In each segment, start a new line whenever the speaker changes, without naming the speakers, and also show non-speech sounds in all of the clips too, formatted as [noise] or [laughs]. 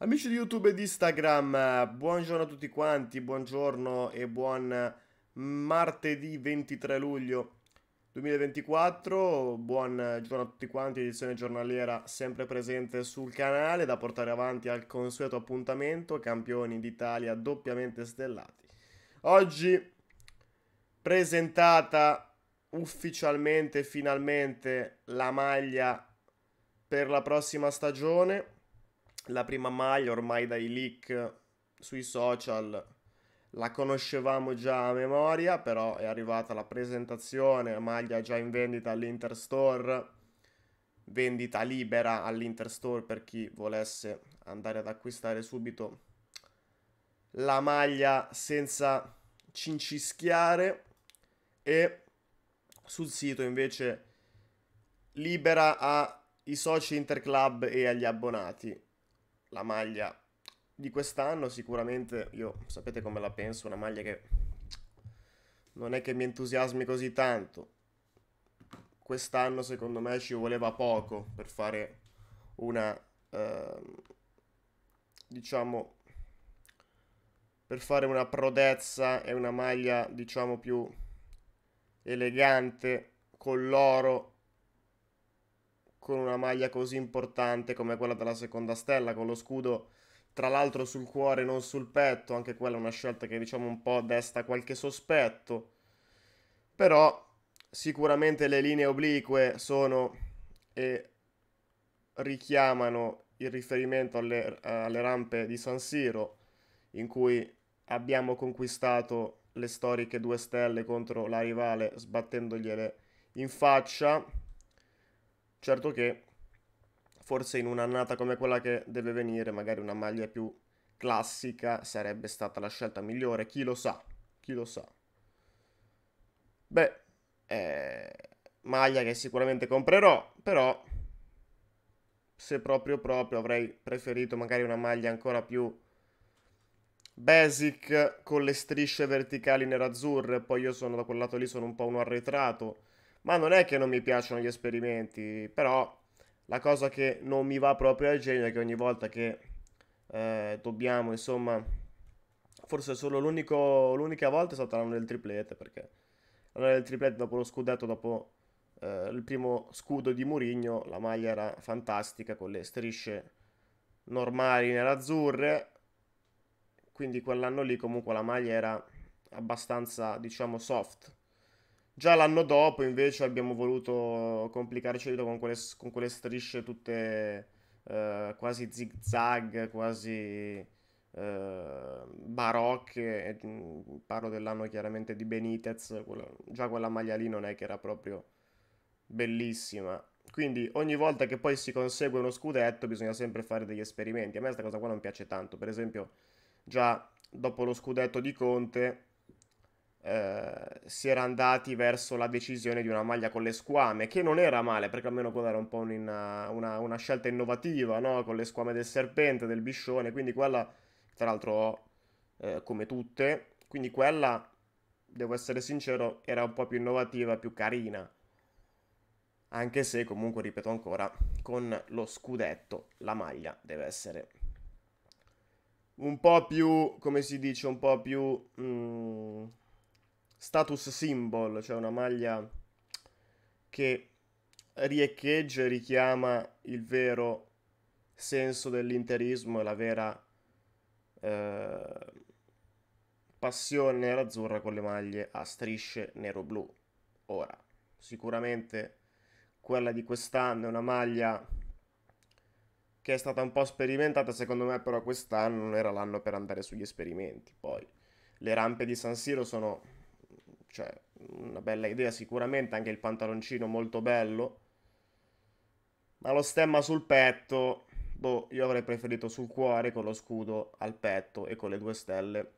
Amici di YouTube e di Instagram, buongiorno a tutti quanti, buongiorno e buon martedì 23 luglio 2024, buon giorno a tutti quanti, edizione giornaliera sempre presente sul canale da portare avanti al consueto appuntamento, campioni d'Italia doppiamente stellati. Oggi presentata ufficialmente, finalmente, la maglia per la prossima stagione la prima maglia ormai dai leak sui social la conoscevamo già a memoria, però è arrivata la presentazione, la maglia già in vendita all'Interstore, vendita libera all'Interstore per chi volesse andare ad acquistare subito la maglia senza cincischiare e sul sito invece libera ai soci interclub e agli abbonati la maglia di quest'anno sicuramente io sapete come la penso, una maglia che non è che mi entusiasmi così tanto. Quest'anno secondo me ci voleva poco per fare una eh, diciamo per fare una prodezza e una maglia diciamo più elegante con l'oro con una maglia così importante come quella della seconda stella, con lo scudo tra l'altro sul cuore, non sul petto, anche quella è una scelta che diciamo un po' desta qualche sospetto, però sicuramente le linee oblique sono e richiamano il riferimento alle, alle rampe di San Siro, in cui abbiamo conquistato le storiche due stelle contro la rivale sbattendogliele in faccia Certo che forse in un'annata come quella che deve venire, magari una maglia più classica sarebbe stata la scelta migliore, chi lo sa, chi lo sa. Beh, eh, maglia che sicuramente comprerò, però se proprio proprio avrei preferito magari una maglia ancora più basic con le strisce verticali nerazzurre, poi io sono da quel lato lì sono un po' un arretrato ma non è che non mi piacciono gli esperimenti, però la cosa che non mi va proprio al genio è che ogni volta che eh, dobbiamo, insomma, forse solo l'unica volta è stata l'anno del triplete, perché l'anno del triplete dopo lo scudetto, dopo eh, il primo scudo di Murigno, la maglia era fantastica con le strisce normali nerazzurre, quindi quell'anno lì comunque la maglia era abbastanza, diciamo, soft Già l'anno dopo invece abbiamo voluto complicarci con quelle, con quelle strisce tutte eh, quasi zigzag, quasi eh, barocche. Mm, parlo dell'anno chiaramente di Benitez, quella, già quella maglia lì non è che era proprio bellissima. Quindi ogni volta che poi si consegue uno scudetto bisogna sempre fare degli esperimenti. A me questa cosa qua non piace tanto. Per esempio, già dopo lo scudetto di Conte eh, si era andati verso la decisione di una maglia con le squame, che non era male, perché almeno quella era un po' una, una, una scelta innovativa, no? con le squame del serpente, del biscione, quindi quella, tra l'altro, eh, come tutte, quindi quella, devo essere sincero, era un po' più innovativa, più carina. Anche se comunque, ripeto ancora, con lo scudetto la maglia deve essere un po' più, come si dice, un po' più... Mm, status symbol, cioè una maglia che riecheggia e richiama il vero senso dell'interismo e la vera eh, passione nerazzurra con le maglie a strisce nero-blu. Ora, sicuramente quella di quest'anno è una maglia che è stata un po' sperimentata, secondo me però quest'anno non era l'anno per andare sugli esperimenti. Poi le rampe di San Siro sono cioè una bella idea sicuramente, anche il pantaloncino molto bello, ma lo stemma sul petto, boh, io avrei preferito sul cuore con lo scudo al petto e con le due stelle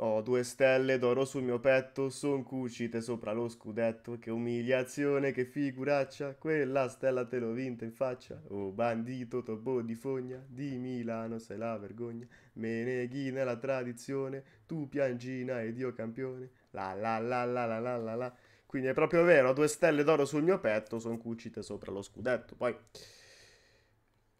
ho due stelle d'oro sul mio petto, son cucite sopra lo scudetto. Che umiliazione, che figuraccia, quella stella te l'ho vinta in faccia. Oh bandito, tobbo di fogna, di Milano sei la vergogna. Me neghi nella tradizione, tu piangina ed io campione. La la la la la la la la. Quindi è proprio vero, ho due stelle d'oro sul mio petto, son cucite sopra lo scudetto. Poi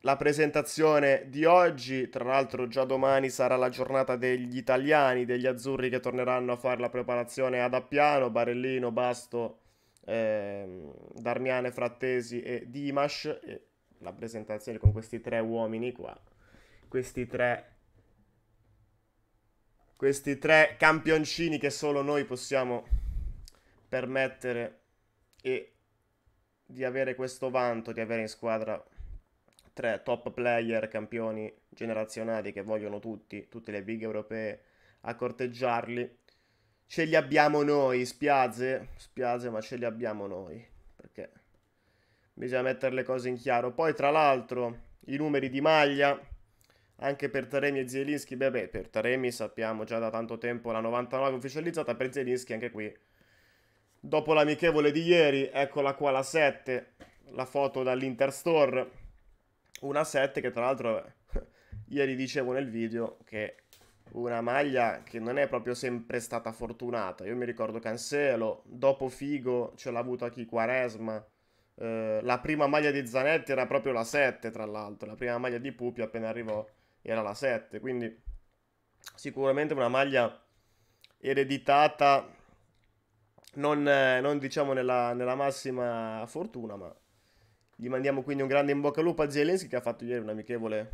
la presentazione di oggi. Tra l'altro, già domani sarà la giornata degli italiani, degli azzurri che torneranno a fare la preparazione ad Appiano, Barellino, Basto, eh, Darmiane, Frattesi e Dimash. E la presentazione con questi tre uomini qua, questi tre. Questi tre campioncini che solo noi possiamo permettere e di avere questo vanto di avere in squadra tre top player, campioni generazionali che vogliono tutti, tutte le big europee a corteggiarli. Ce li abbiamo noi, spiace, spiace, ma ce li abbiamo noi, perché bisogna mettere le cose in chiaro. Poi tra l'altro i numeri di maglia, anche per Taremi e Zielinski, beh, beh per Taremi sappiamo già da tanto tempo la 99 ufficializzata, per Zielinski anche qui. Dopo l'amichevole di ieri, eccola qua la 7, la foto dall'Interstore una 7 che tra l'altro [laughs] ieri dicevo nel video che una maglia che non è proprio sempre stata fortunata. Io mi ricordo Cancelo, dopo Figo ce l'ha avuta anche Quaresma. Eh, la prima maglia di Zanetti era proprio la 7, tra l'altro. La prima maglia di Pupi appena arrivò era la 7. Quindi sicuramente una maglia ereditata non, eh, non diciamo nella, nella massima fortuna, ma gli mandiamo quindi un grande in bocca al lupo a Zelensky che ha fatto ieri un'amichevole,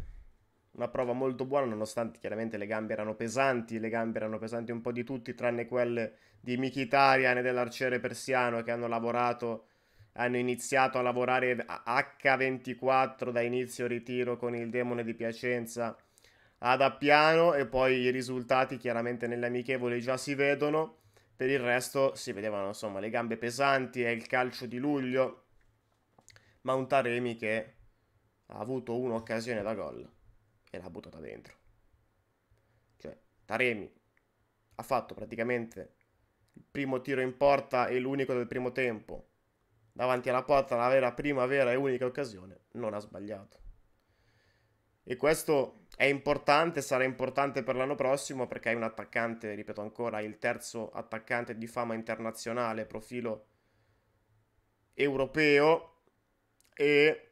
una prova molto buona nonostante chiaramente le gambe erano pesanti, le gambe erano pesanti un po' di tutti tranne quelle di Mkhitaryan e dell'arciere persiano che hanno lavorato, hanno iniziato a lavorare H24 da inizio ritiro con il demone di Piacenza ad Appiano e poi i risultati chiaramente nelle amichevoli già si vedono, per il resto si vedevano insomma le gambe pesanti è il calcio di luglio ma un Taremi che ha avuto un'occasione da gol e l'ha buttata dentro. Cioè, Taremi ha fatto praticamente il primo tiro in porta e l'unico del primo tempo. Davanti alla porta la vera prima vera e unica occasione, non ha sbagliato. E questo è importante, sarà importante per l'anno prossimo perché è un attaccante, ripeto ancora, il terzo attaccante di fama internazionale, profilo europeo e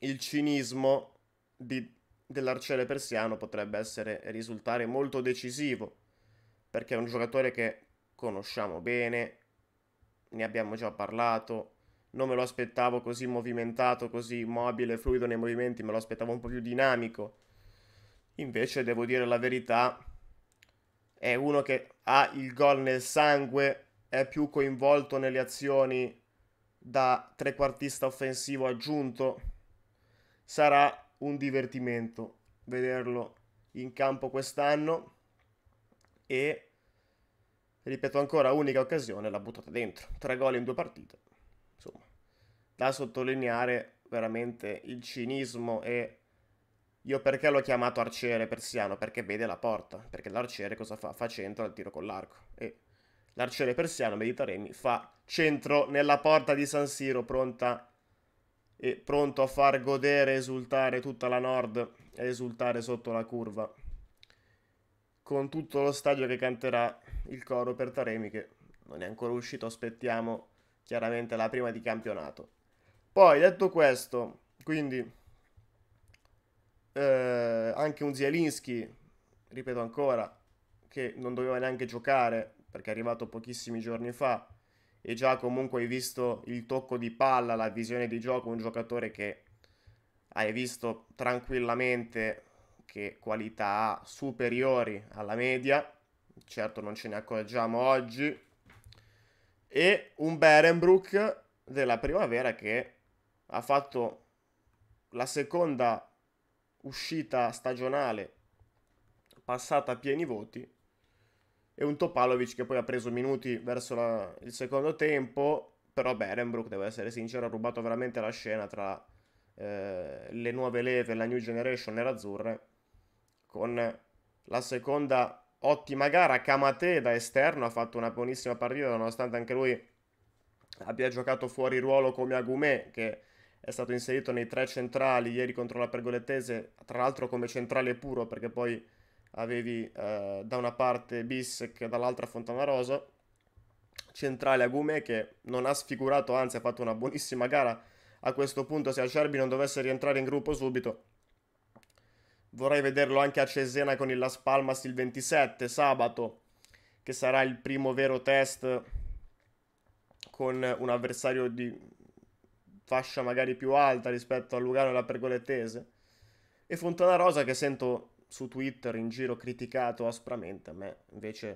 il cinismo di, dell'arciere persiano potrebbe essere, risultare molto decisivo, perché è un giocatore che conosciamo bene, ne abbiamo già parlato, non me lo aspettavo così movimentato, così mobile, fluido nei movimenti, me lo aspettavo un po' più dinamico. Invece, devo dire la verità, è uno che ha il gol nel sangue, è più coinvolto nelle azioni da trequartista offensivo aggiunto, sarà un divertimento vederlo in campo quest'anno e ripeto ancora unica occasione l'ha buttata dentro tre gol in due partite insomma da sottolineare veramente il cinismo e io perché l'ho chiamato arciere persiano perché vede la porta perché l'arciere cosa fa fa centro al tiro con l'arco e l'arciere persiano Meditaremi fa centro nella porta di San Siro, pronta e pronto a far godere e esultare tutta la Nord e esultare sotto la curva, con tutto lo stadio che canterà il coro per Taremi che non è ancora uscito, aspettiamo chiaramente la prima di campionato. Poi detto questo, quindi eh, anche un Zielinski, ripeto ancora, che non doveva neanche giocare perché è arrivato pochissimi giorni fa, e già comunque hai visto il tocco di palla, la visione di gioco, un giocatore che hai visto tranquillamente che qualità ha superiori alla media, certo non ce ne accorgiamo oggi, e un Berenbrook della primavera che ha fatto la seconda uscita stagionale passata a pieni voti e un Topalovic che poi ha preso minuti verso la, il secondo tempo, però Berenbrook, devo essere sincero, ha rubato veramente la scena tra eh, le nuove leve, la new generation e l'Azzurre, con la seconda ottima gara, Kamate da esterno ha fatto una buonissima partita, nonostante anche lui abbia giocato fuori ruolo come Agumè, che è stato inserito nei tre centrali ieri contro la Pergolettese, tra l'altro come centrale puro, perché poi avevi eh, da una parte Bissec, dall'altra Fontanarosa, centrale Agumè che non ha sfigurato, anzi ha fatto una buonissima gara a questo punto se Acerbi non dovesse rientrare in gruppo subito. Vorrei vederlo anche a Cesena con il Las Palmas il 27 sabato, che sarà il primo vero test con un avversario di fascia magari più alta rispetto a Lugano e la Pergolettese. E Fontana Rosa che sento su Twitter in giro criticato aspramente, a me invece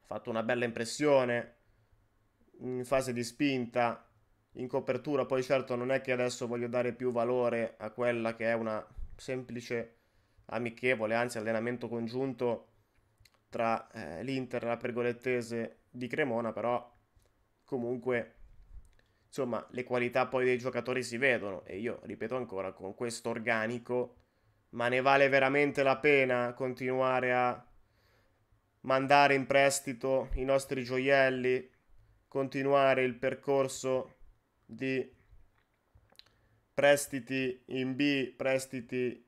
ha fatto una bella impressione in fase di spinta, in copertura, poi certo non è che adesso voglio dare più valore a quella che è una semplice amichevole, anzi allenamento congiunto tra eh, l'Inter e la Pergolettese di Cremona, però comunque insomma le qualità poi dei giocatori si vedono e io ripeto ancora con questo organico ma ne vale veramente la pena continuare a mandare in prestito i nostri gioielli, continuare il percorso di prestiti in B, prestiti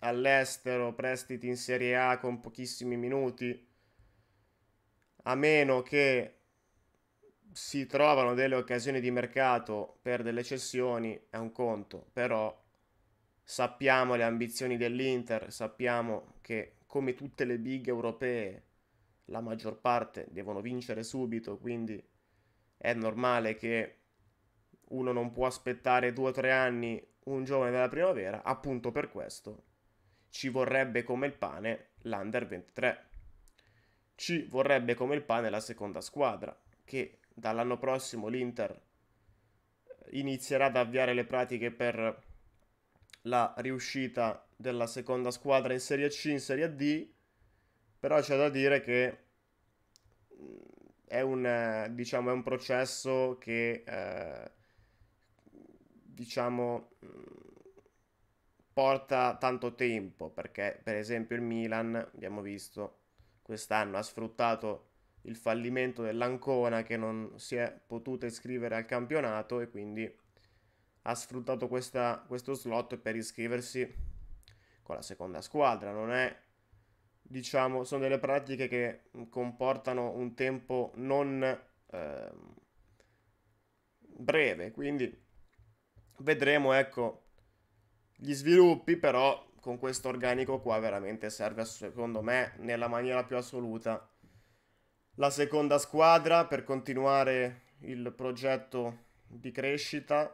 all'estero, prestiti in Serie A con pochissimi minuti, a meno che si trovano delle occasioni di mercato per delle cessioni, è un conto, però Sappiamo le ambizioni dell'Inter, sappiamo che come tutte le big europee la maggior parte devono vincere subito, quindi è normale che uno non può aspettare due o tre anni un giovane della primavera, appunto per questo ci vorrebbe come il pane l'Under 23. Ci vorrebbe come il pane la seconda squadra, che dall'anno prossimo l'Inter inizierà ad avviare le pratiche per la riuscita della seconda squadra in Serie C, in Serie D, però c'è da dire che mm, è un, eh, diciamo, è un processo che eh, diciamo, mm, porta tanto tempo, perché per esempio il Milan, abbiamo visto, quest'anno ha sfruttato il fallimento dell'Ancona che non si è potuta iscrivere al campionato e quindi ha sfruttato questa, questo slot per iscriversi con la seconda squadra. Non è, diciamo, sono delle pratiche che comportano un tempo non eh, breve, quindi vedremo, ecco, gli sviluppi, però con questo organico qua veramente serve, secondo me, nella maniera più assoluta. La seconda squadra per continuare il progetto di crescita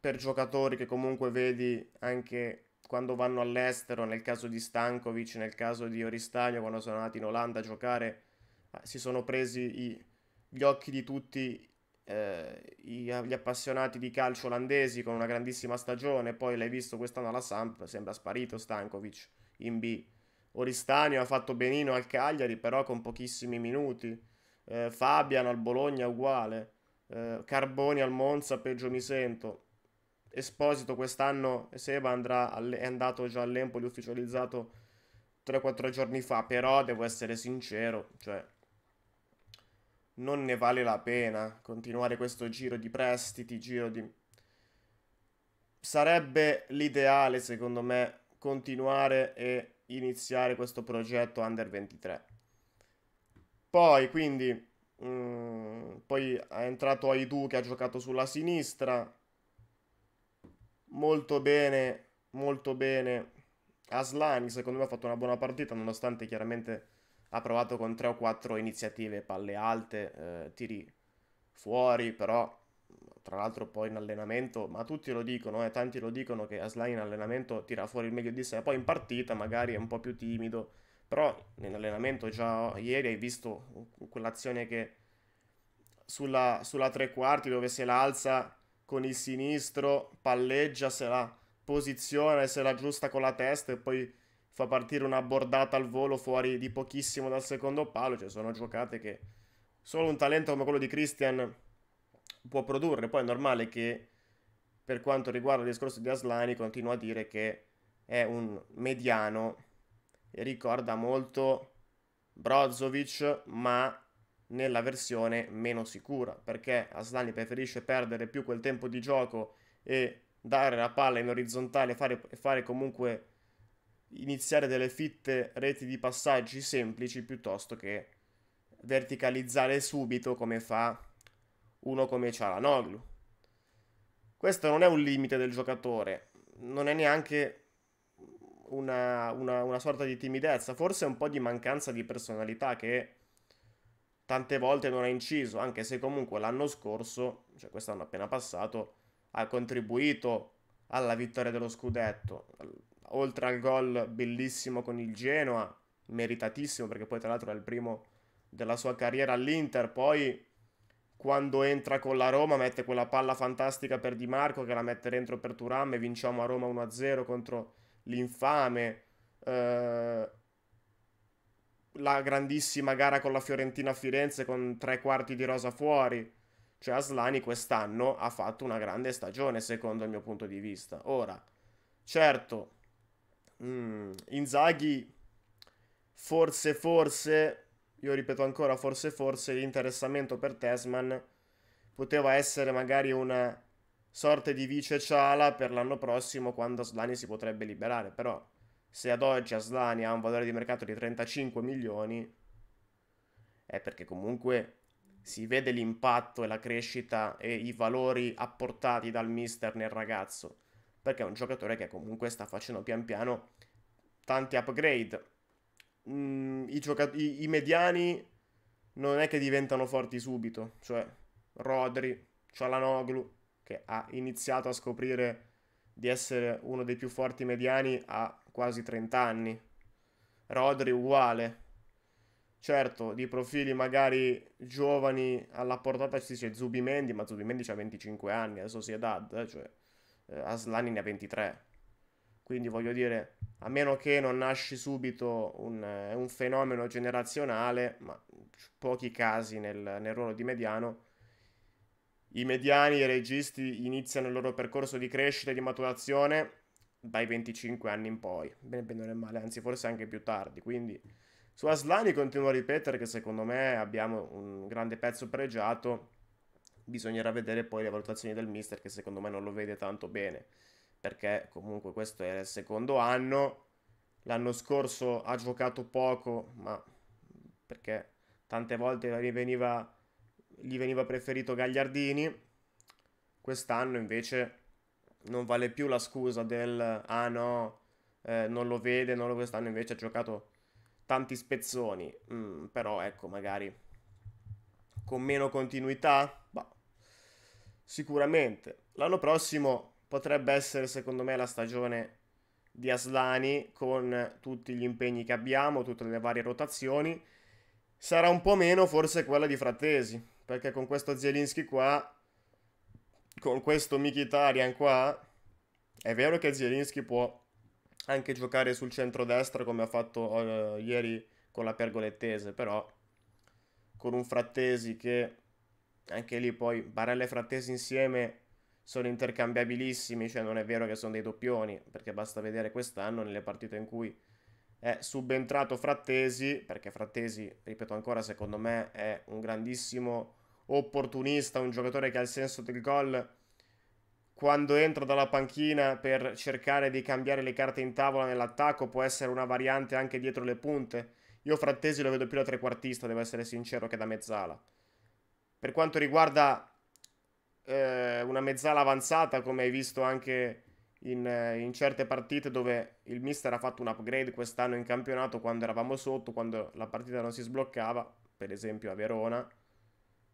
per giocatori che comunque vedi anche quando vanno all'estero, nel caso di Stankovic, nel caso di Oristagno, quando sono andati in Olanda a giocare, ah, si sono presi i, gli occhi di tutti eh, gli appassionati di calcio olandesi con una grandissima stagione, poi l'hai visto quest'anno alla Samp, sembra sparito Stankovic in B. Oristanio ha fatto benino al Cagliari, però con pochissimi minuti. Eh, Fabiano al Bologna uguale. Eh, Carboni al Monza, peggio mi sento. Esposito quest'anno, Seba andrà è andato già all'Empoli ufficializzato 3-4 giorni fa, però devo essere sincero, cioè non ne vale la pena continuare questo giro di prestiti, giro di... Sarebbe l'ideale secondo me continuare e iniziare questo progetto under 23. Poi quindi, mh, mm, poi è entrato Aidu che ha giocato sulla sinistra, molto bene, molto bene. Aslani secondo me ha fatto una buona partita nonostante chiaramente ha provato con 3 o 4 iniziative, palle alte, eh, tiri fuori, però tra l'altro poi in allenamento, ma tutti lo dicono, eh, tanti lo dicono che Aslani in allenamento tira fuori il meglio di sé, poi in partita magari è un po' più timido, però in allenamento già ieri hai visto quell'azione che sulla, sulla tre quarti dove se la alza con il sinistro, palleggia, se la posiziona e se la giusta con la testa e poi fa partire una bordata al volo fuori di pochissimo dal secondo palo. Cioè, sono giocate che solo un talento come quello di Christian può produrre. Poi è normale che, per quanto riguarda il discorso di Aslani, continua a dire che è un mediano e ricorda molto Brozovic, ma nella versione meno sicura, perché Aslani preferisce perdere più quel tempo di gioco e dare la palla in orizzontale e fare, fare, comunque iniziare delle fitte reti di passaggi semplici piuttosto che verticalizzare subito come fa uno come Cialanoglu. Questo non è un limite del giocatore, non è neanche una, una, una sorta di timidezza, forse è un po' di mancanza di personalità che tante volte non ha inciso, anche se comunque l'anno scorso, cioè quest'anno appena passato, ha contribuito alla vittoria dello scudetto. Oltre al gol bellissimo con il Genoa, meritatissimo perché poi tra l'altro è il primo della sua carriera all'Inter, poi quando entra con la Roma mette quella palla fantastica per Di Marco che la mette dentro per Turam e vinciamo a Roma 1-0 contro l'infame. Eh, la grandissima gara con la Fiorentina a Firenze con tre quarti di rosa fuori. Cioè Aslani quest'anno ha fatto una grande stagione secondo il mio punto di vista. Ora, certo, mm, Inzaghi forse forse, io ripeto ancora forse forse, l'interessamento per Tesman poteva essere magari una sorta di vice Ciala per l'anno prossimo quando Aslani si potrebbe liberare, però se ad oggi Aslania ha un valore di mercato di 35 milioni, è perché comunque si vede l'impatto e la crescita e i valori apportati dal mister nel ragazzo, perché è un giocatore che comunque sta facendo pian piano tanti upgrade. Mm, i, giocat- i, I mediani non è che diventano forti subito, cioè Rodri, Cialanoglu, che ha iniziato a scoprire di essere uno dei più forti mediani a quasi 30 anni. Rodri uguale. Certo, di profili magari giovani alla portata si dice Zubimendi, ma Zubimendi ha 25 anni, adesso si è dad, eh, cioè eh, Aslani ne ha 23. Quindi voglio dire, a meno che non nasci subito un, eh, un fenomeno generazionale, ma pochi casi nel, nel ruolo di mediano, i mediani, i registi iniziano il loro percorso di crescita e di maturazione dai 25 anni in poi, bene bene o male, anzi forse anche più tardi, quindi su Aslani continuo a ripetere che secondo me abbiamo un grande pezzo pregiato, bisognerà vedere poi le valutazioni del mister che secondo me non lo vede tanto bene, perché comunque questo è il secondo anno, l'anno scorso ha giocato poco, ma perché tante volte gli veniva, gli veniva preferito Gagliardini, quest'anno invece non vale più la scusa del ah no, eh, non lo vede, non lo quest'anno invece ha giocato tanti spezzoni, mm, però ecco, magari con meno continuità, bah, sicuramente. L'anno prossimo potrebbe essere secondo me la stagione di Aslani con tutti gli impegni che abbiamo, tutte le varie rotazioni. Sarà un po' meno forse quella di Frattesi, perché con questo Zielinski qua con questo Mkhitaryan qua, è vero che Zielinski può anche giocare sul centro-destra come ha fatto uh, ieri con la Pergolettese, però con un Frattesi che anche lì poi Barella e Frattesi insieme sono intercambiabilissimi, cioè non è vero che sono dei doppioni, perché basta vedere quest'anno nelle partite in cui è subentrato Frattesi, perché Frattesi, ripeto ancora, secondo me è un grandissimo opportunista, un giocatore che ha il senso del gol quando entra dalla panchina per cercare di cambiare le carte in tavola nell'attacco, può essere una variante anche dietro le punte. Io Frattesi lo vedo più da trequartista, devo essere sincero, che da mezzala. Per quanto riguarda eh, una mezzala avanzata, come hai visto anche in, eh, in certe partite dove il mister ha fatto un upgrade quest'anno in campionato, quando eravamo sotto, quando la partita non si sbloccava, per esempio a Verona,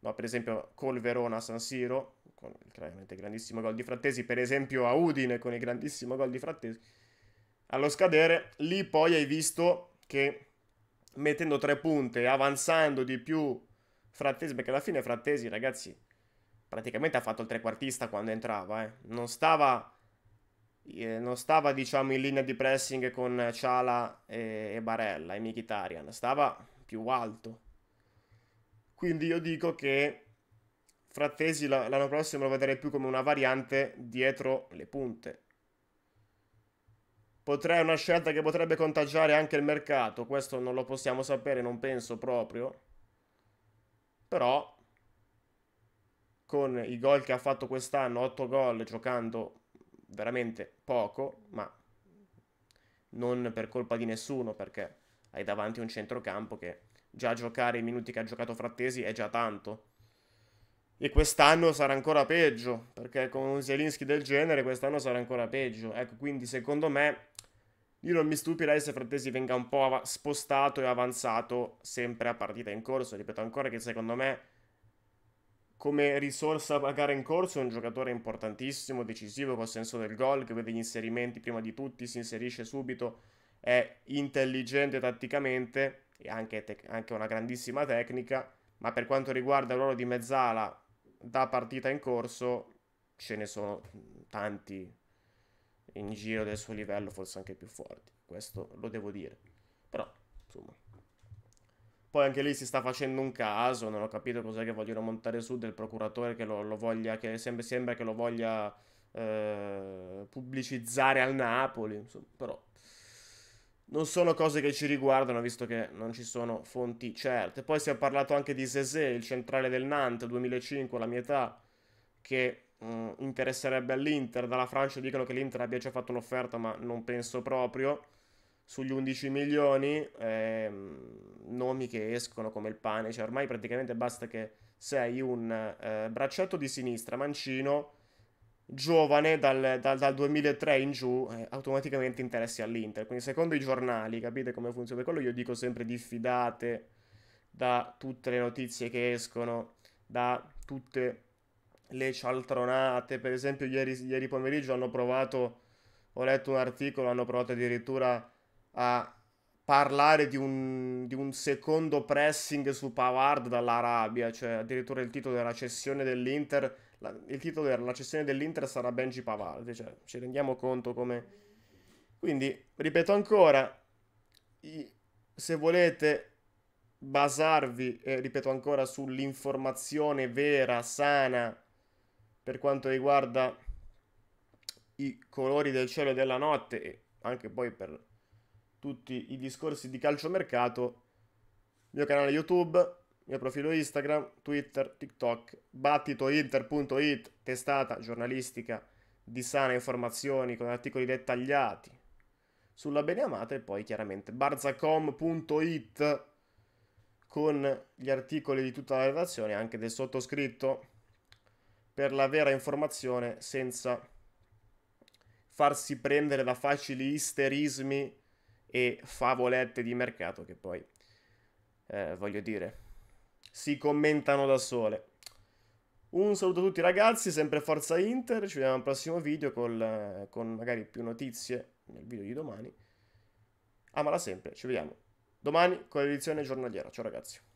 No, per esempio col Verona a San Siro, con il chiaramente grandissimo gol di Frattesi, per esempio a Udine con il grandissimo gol di Frattesi. Allo scadere, lì poi hai visto che mettendo tre punte, avanzando di più Frattesi, perché alla fine Frattesi, ragazzi, praticamente ha fatto il trequartista quando entrava, eh. non stava... Eh, non stava, diciamo, in linea di pressing con Ciala e, e Barella e Mkhitaryan, stava più alto quindi io dico che Frattesi l'anno prossimo lo vedrei più come una variante dietro le punte. Potrei una scelta che potrebbe contagiare anche il mercato, questo non lo possiamo sapere, non penso proprio. Però con i gol che ha fatto quest'anno, 8 gol giocando veramente poco, ma non per colpa di nessuno perché hai davanti un centrocampo che già giocare i minuti che ha giocato Frattesi è già tanto. E quest'anno sarà ancora peggio, perché con un Zielinski del genere quest'anno sarà ancora peggio. Ecco, quindi secondo me io non mi stupirei se Frattesi venga un po' spostato e avanzato sempre a partita in corso. Ripeto ancora che secondo me come risorsa a gara in corso è un giocatore importantissimo, decisivo, col senso del gol, che vede gli inserimenti prima di tutti, si inserisce subito, è intelligente tatticamente e anche, tec- anche una grandissima tecnica, ma per quanto riguarda il ruolo di mezzala da partita in corso ce ne sono tanti in giro del suo livello, forse anche più forti, questo lo devo dire. Però, insomma, poi anche lì si sta facendo un caso, non ho capito cos'è che vogliono montare su del procuratore che lo, lo voglia, che sembra, sembra, che lo voglia eh, pubblicizzare al Napoli, insomma, però non sono cose che ci riguardano visto che non ci sono fonti certe. Poi si è parlato anche di Sesè, il centrale del Nantes 2005, la mia età, che mh, mm, interesserebbe all'Inter. Dalla Francia dicono che l'Inter abbia già fatto un'offerta, ma non penso proprio. Sugli 11 milioni, ehm, nomi che escono come il pane, cioè ormai praticamente basta che sei un eh, bracciato di sinistra, mancino giovane dal, dal, dal 2003 in giù eh, automaticamente interessi all'Inter. Quindi secondo i giornali, capite come funziona? Per quello io dico sempre diffidate da tutte le notizie che escono, da tutte le cialtronate. Per esempio ieri, ieri pomeriggio hanno provato, ho letto un articolo, hanno provato addirittura a parlare di un, di un, secondo pressing su Pavard dall'Arabia, cioè addirittura il titolo della cessione dell'Inter la, il titolo era la cessione dell'Inter sarà Benji Pavard, cioè ci rendiamo conto come... Quindi, ripeto ancora, se volete basarvi, eh, ripeto ancora, sull'informazione vera, sana, per quanto riguarda i colori del cielo e della notte, e anche poi per tutti i discorsi di calciomercato, il mio canale YouTube, mio profilo Instagram, Twitter, TikTok, battitointer.it, testata giornalistica di sana informazioni con articoli dettagliati sulla beneamata e poi chiaramente barzacom.it con gli articoli di tutta la redazione, anche del sottoscritto, per la vera informazione senza farsi prendere da facili isterismi e favolette di mercato che poi, eh, voglio dire, si commentano da sole. Un saluto a tutti ragazzi, sempre Forza Inter, ci vediamo al prossimo video col, con magari più notizie nel video di domani. Amala sempre, ci vediamo domani con l'edizione giornaliera. Ciao ragazzi.